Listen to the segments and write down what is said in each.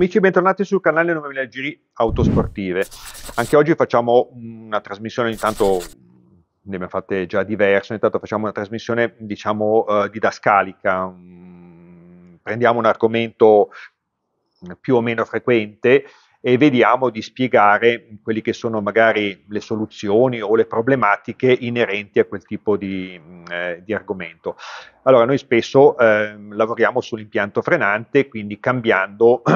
Amici, bentornati sul canale 9000 Giri Autosportive. Anche oggi facciamo una trasmissione, intanto ne abbiamo fatte già diverse, intanto facciamo una trasmissione, diciamo, uh, didascalica. Mm, prendiamo un argomento più o meno frequente e vediamo di spiegare quelle che sono magari le soluzioni o le problematiche inerenti a quel tipo di, mm, eh, di argomento. Allora, noi spesso eh, lavoriamo sull'impianto frenante, quindi cambiando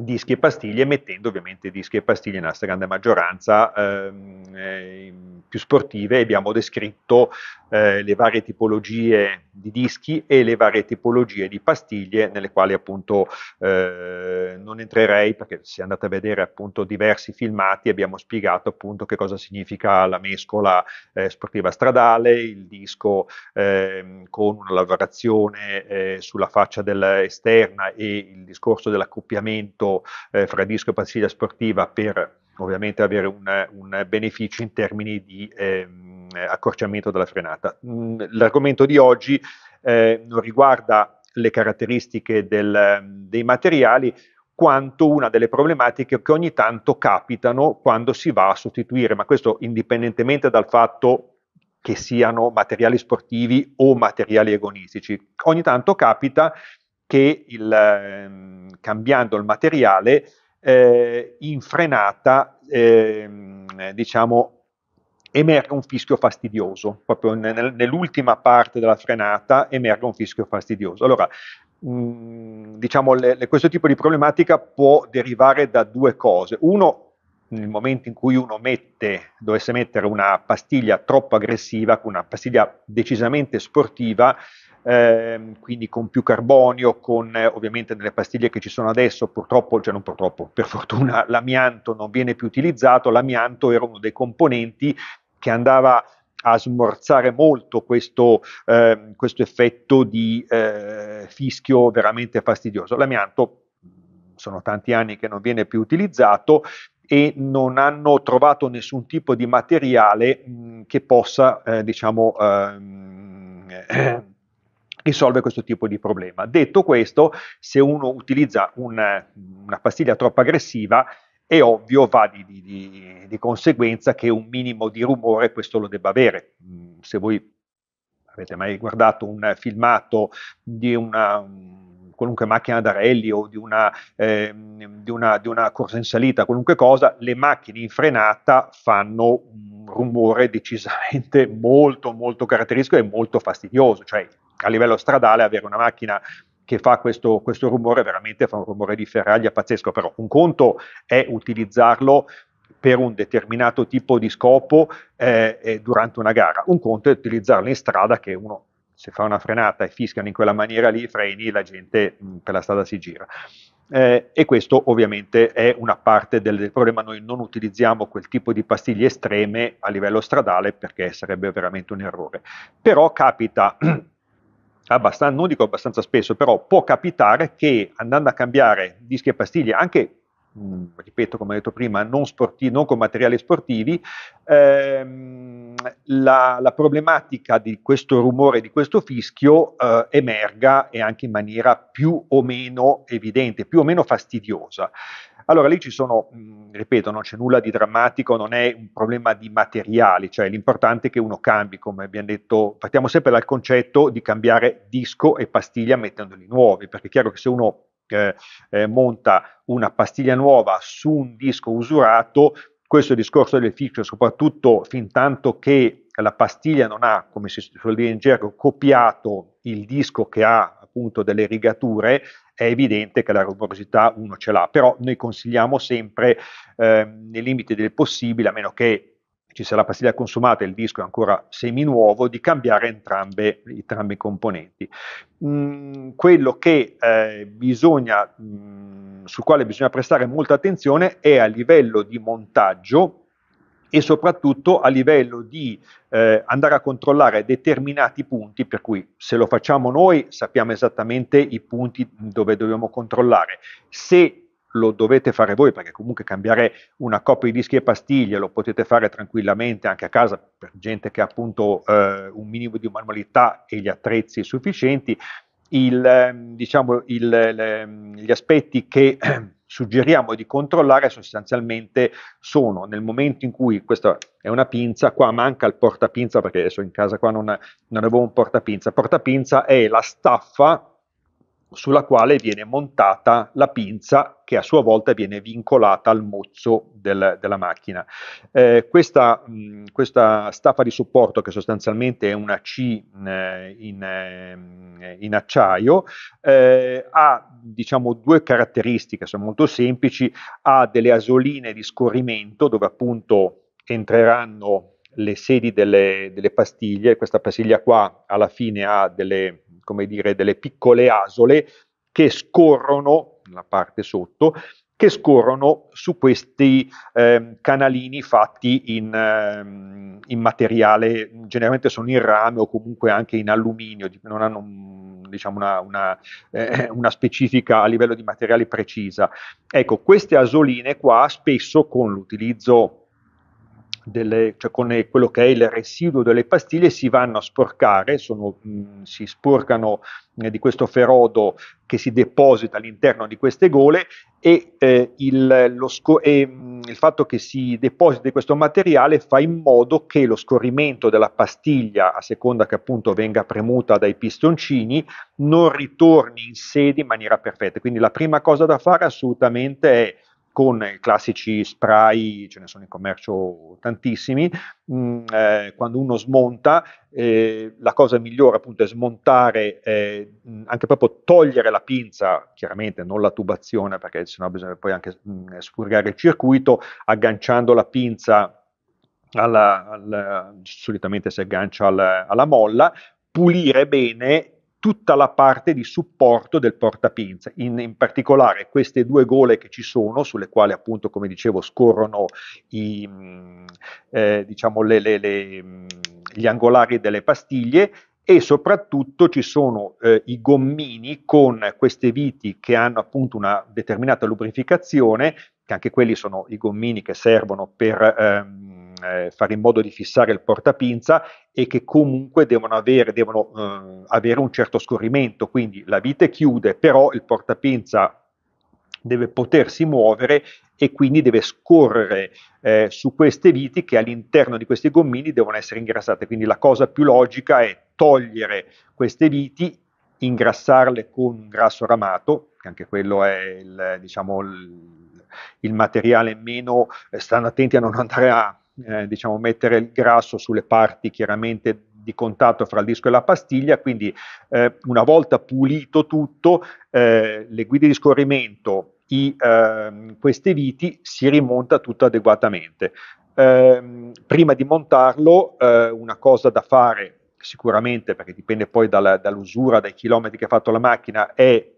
dischi e pastiglie, mettendo ovviamente dischi e pastiglie nella stragrande maggioranza ehm, eh, più sportive. Abbiamo descritto eh, le varie tipologie di dischi e le varie tipologie di pastiglie, nelle quali appunto eh, non entrerei perché se andate a vedere appunto diversi filmati abbiamo spiegato appunto che cosa significa la mescola eh, sportiva stradale, il disco ehm, con una lavorazione eh, sulla faccia del, esterna e il discorso dell'accoppiamento rapporto eh, fra disco e pastiglia sportiva per ovviamente avere un, un beneficio in termini di ehm, accorciamento della frenata. Mm, l'argomento di oggi non eh, riguarda le caratteristiche del, dei materiali, quanto una delle problematiche che ogni tanto capitano quando si va a sostituire, ma questo indipendentemente dal fatto che siano materiali sportivi o materiali agonistici. Ogni tanto capita che il, ehm, cambiando il materiale eh, in frenata ehm, diciamo emerge un fischio fastidioso, proprio nel, nell'ultima parte della frenata emerge un fischio fastidioso. Allora, mh, mhmm, diciamo, le, le, questo tipo di problematica può derivare da due cose. Uno, nel momento in cui uno mette, dovesse mettere una pastiglia troppo aggressiva, una pastiglia decisamente sportiva, eh, quindi con più carbonio, con eh, ovviamente nelle pastiglie che ci sono adesso, purtroppo, cioè non purtroppo, per fortuna l'amianto non viene più utilizzato, l'amianto era uno dei componenti che andava a smorzare molto questo, eh, questo effetto di eh, fischio veramente fastidioso. L'amianto sono tanti anni che non viene più utilizzato, e non hanno trovato nessun tipo di materiale mh, che possa, eh, diciamo, ehm, risolve questo tipo di problema. Detto questo, se uno utilizza una, una pastiglia troppo aggressiva, è ovvio, va di, di, di, conseguenza che un minimo di rumore questo lo debba avere. Mm, se voi avete mai guardato un filmato di una mm, qualunque macchina da rally o di una, eh, di una, di una corsa in salita, qualunque cosa, le macchine in frenata fanno un rumore decisamente molto, molto caratteristico e molto fastidioso, cioè a livello stradale avere una macchina che fa questo, questo rumore, veramente fa un rumore di ferraglia pazzesco, però un conto è utilizzarlo per un determinato tipo di scopo eh, durante una gara, un conto è utilizzarlo in strada che uno se fa una frenata e fischiano in quella maniera lì i freni, la gente mh, mm, per la strada si gira. Eh, e questo ovviamente è una parte del, del, problema, noi non utilizziamo quel tipo di pastiglie estreme a livello stradale perché sarebbe veramente un errore. Però capita abbastanza, non dico abbastanza spesso, però può capitare che andando a cambiare dischi e pastiglie, anche mm, ripeto come ho detto prima, non, sporti, non con materiali sportivi, ehm, la, la, problematica di questo rumore, di questo fischio eh, emerga e anche in maniera più o meno evidente, più o meno fastidiosa. Allora lì ci sono, mh, ripeto, non c'è nulla di drammatico, non è un problema di materiali, cioè l'importante è che uno cambi, come abbiamo detto, partiamo sempre dal concetto di cambiare disco e pastiglia mettendoli nuovi, perché è chiaro che se uno eh, eh, monta una pastiglia nuova su un disco usurato, questo discorso delle feature, soprattutto fin tanto che la pastiglia non ha, come si suol dire in gergo, copiato il disco che ha appunto delle rigature, è evidente che la rumorosità uno ce l'ha, però noi consigliamo sempre eh, nei limiti del possibile, a meno che ci sia la pastiglia consumata e il disco è ancora semi nuovo, di cambiare entrambe, entrambi i componenti. Mm, quello che eh, bisogna, mm, sul quale bisogna prestare molta attenzione è a livello di montaggio e soprattutto a livello di eh, andare a controllare determinati punti, per cui se lo facciamo noi sappiamo esattamente i punti dove dobbiamo controllare. Se lo dovete fare voi perché comunque cambiare una coppia di dischi e pastiglie lo potete fare tranquillamente anche a casa per gente che ha appunto eh, un minimo di manualità e gli attrezzi sufficienti. Il, ehm, diciamo, il, le, gli aspetti che suggeriamo di controllare sostanzialmente sono nel momento in cui questa è una pinza, qua manca il portapinza perché adesso in casa qua non, non avevo un portapinza, portapinza è la staffa sulla quale viene montata la pinza che a sua volta viene vincolata al mozzo del, della macchina. Eh, questa, mh, mm, questa, staffa di supporto, che sostanzialmente è una C eh, in, in, eh, in acciaio, eh, ha diciamo, due caratteristiche, sono molto semplici, ha delle asoline di scorrimento dove appunto entreranno le sedi delle, delle, pastiglie, questa pastiglia qua alla fine ha delle, come dire, delle piccole asole che scorrono, la parte sotto, che scorrono su questi eh, canalini fatti in, eh, in, materiale, generalmente sono in rame o comunque anche in alluminio, non hanno diciamo una, una, eh, una, specifica a livello di materiale precisa. Ecco, queste asoline qua spesso con l'utilizzo delle, cioè con quello che è il residuo delle pastiglie si vanno a sporcare, sono, mh, si sporcano mh, eh, di questo ferodo che si deposita all'interno di queste gole e, eh, il, sco- e mh, il, fatto che si depositi questo materiale fa in modo che lo scorrimento della pastiglia, a seconda che appunto venga premuta dai pistoncini, non ritorni in sede in maniera perfetta. Quindi la prima cosa da fare assolutamente è con i classici spray, ce ne sono in commercio tantissimi, mh, mm, eh, quando uno smonta eh, la cosa migliore appunto è smontare, eh, mm, anche proprio togliere la pinza, chiaramente non la tubazione perché sennò bisogna poi anche mh, mm, sfurgare il circuito, agganciando la pinza alla, alla, solitamente si aggancia alla, alla molla, pulire bene tutta la parte di supporto del portapinza, in, in, particolare queste due gole che ci sono, sulle quali appunto come dicevo scorrono i, mm, eh, diciamo le, le, le, mm, gli angolari delle pastiglie e soprattutto ci sono eh, i gommini con queste viti che hanno appunto una determinata lubrificazione che anche quelli sono i gommini che servono per ehm, eh, fare in modo di fissare il portapinza e che comunque devono avere, devono, eh, avere un certo scorrimento, quindi la vite chiude, però il portapinza deve potersi muovere e quindi deve scorrere eh, su queste viti che all'interno di questi gommini devono essere ingrassate. Quindi la cosa più logica è togliere queste viti, ingrassarle con un grasso ramato, che anche quello è il, diciamo, il, il materiale meno, eh, stanno attenti a non andare a eh, diciamo, mettere il grasso sulle parti chiaramente di contatto fra il disco e la pastiglia, quindi eh, una volta pulito tutto, eh, le guide di scorrimento, i, ehm, queste viti, si rimonta tutto adeguatamente. Ehm, prima di montarlo, eh, una cosa da fare sicuramente, perché dipende poi dalla, dall'usura, dai chilometri che ha fatto la macchina, è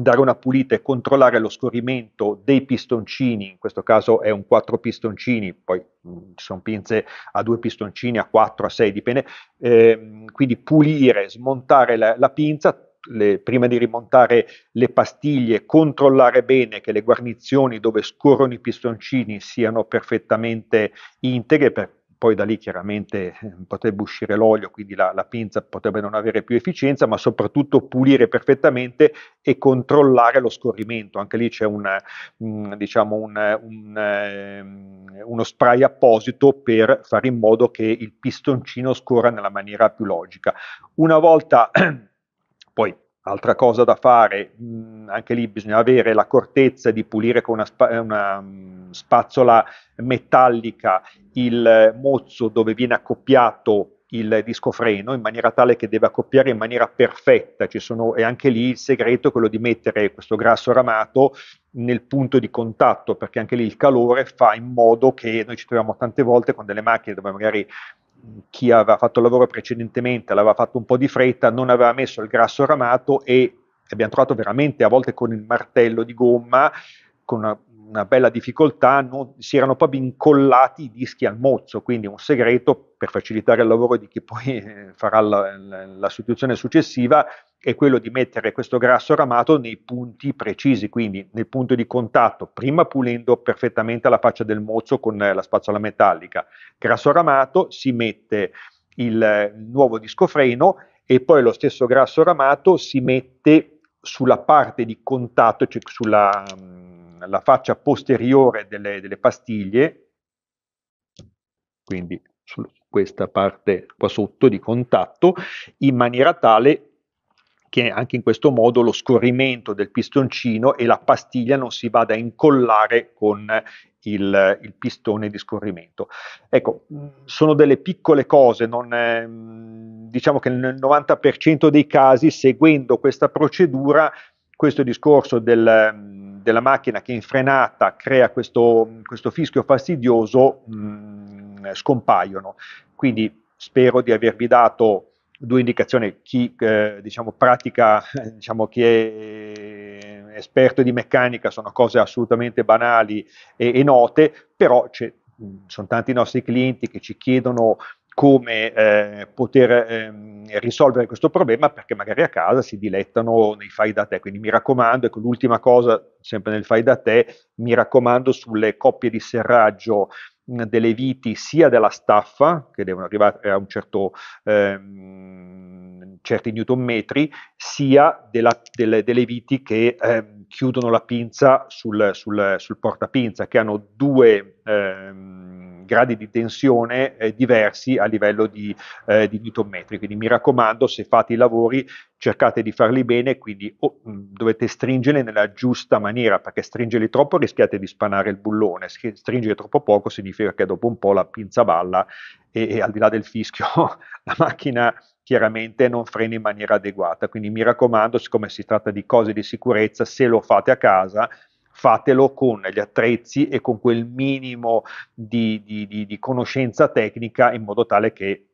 dare una pulita e controllare lo scorrimento dei pistoncini, in questo caso è un 4 pistoncini, poi mm, ci sono pinze a 2 pistoncini, a 4, a 6, dipende, eh, quindi pulire, smontare la, la pinza, le, prima di rimontare le pastiglie, controllare bene che le guarnizioni dove scorrono i pistoncini siano perfettamente integre per poi da lì chiaramente ehm, potrebbe uscire l'olio, quindi la, la, pinza potrebbe non avere più efficienza, ma soprattutto pulire perfettamente e controllare lo scorrimento. Anche lì c'è un, mm, diciamo un, un, ehm, uno spray apposito per fare in modo che il pistoncino scorra nella maniera più logica. Una volta poi Altra cosa da fare, mh, anche lì bisogna avere l'accortezza di pulire con una, spa eh, una mh, spazzola metallica il mozzo dove viene accoppiato il disco freno in maniera tale che deve accoppiare in maniera perfetta. Ci sono, e anche lì il segreto è quello di mettere questo grasso ramato nel punto di contatto, perché anche lì il calore fa in modo che noi ci troviamo tante volte con delle macchine dove magari chi aveva fatto il lavoro precedentemente l'aveva fatto un po' di fretta, non aveva messo il grasso ramato e abbiamo trovato veramente a volte con il martello di gomma, con una, una bella difficoltà, non, si erano proprio incollati i dischi al mozzo, quindi un segreto per facilitare il lavoro di chi poi farà la, la, la sostituzione successiva, è quello di mettere questo grasso ramato nei punti precisi, quindi nel punto di contatto, prima pulendo perfettamente la faccia del mozzo con la spazzola metallica. Grasso ramato si mette il nuovo disco freno e poi lo stesso grasso ramato si mette sulla parte di contatto, cioè sulla mm, faccia posteriore delle, delle pastiglie, quindi su questa parte qua sotto di contatto, in maniera tale che anche in questo modo lo scorrimento del pistoncino e la pastiglia non si vada a incollare con il, il pistone di scorrimento. Ecco, mm, sono delle piccole cose, non, mm, diciamo che nel 90% dei casi seguendo questa procedura questo discorso del, mm, della macchina che in frenata crea questo, questo fischio fastidioso mh, scompaiono. Quindi spero di avervi dato due indicazioni, chi eh, diciamo, pratica, diciamo, chi è esperto di meccanica sono cose assolutamente banali e, e note, però mm, sono tanti i nostri clienti che ci chiedono come eh, poter eh, risolvere questo problema perché magari a casa si dilettano nei fai da te. Quindi mi raccomando, ecco l'ultima cosa, sempre nel fai da te, mi raccomando sulle coppie di serraggio delle viti sia della staffa, che devono arrivare a un certo, ehm, certi newton metri, sia della, delle, delle, viti che ehm, chiudono la pinza sul, sul, sul portapinza, che hanno due... Ehm, gradi di tensione eh, diversi a livello di, eh, di newton metri. Quindi mi raccomando, se fate i lavori, cercate di farli bene, quindi oh, dovete stringere nella giusta maniera, perché stringerli troppo rischiate di spanare il bullone, stringere troppo poco significa che dopo un po' la pinza balla e, e al di là del fischio la macchina chiaramente non frena in maniera adeguata. Quindi mi raccomando, siccome si tratta di cose di sicurezza, se lo fate a casa fatelo con gli attrezzi e con quel minimo di, di, di, di conoscenza tecnica in modo tale che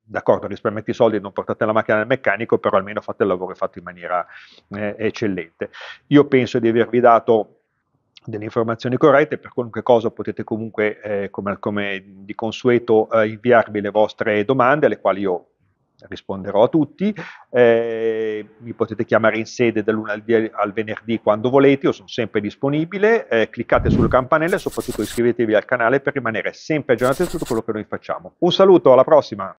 d'accordo, risparmiate i soldi e non portate la macchina al meccanico, però almeno fate il lavoro fatto in maniera eh, eccellente. Io penso di avervi dato delle informazioni corrette, per qualunque cosa potete comunque, eh, come, come, di consueto, eh, inviarvi le vostre domande, alle quali io risponderò a tutti, eh, mi potete chiamare in sede dal lunedì al venerdì quando volete, io sono sempre disponibile, eh, cliccate sulle campanelle e soprattutto iscrivetevi al canale per rimanere sempre aggiornati su tutto quello che noi facciamo. Un saluto, alla prossima!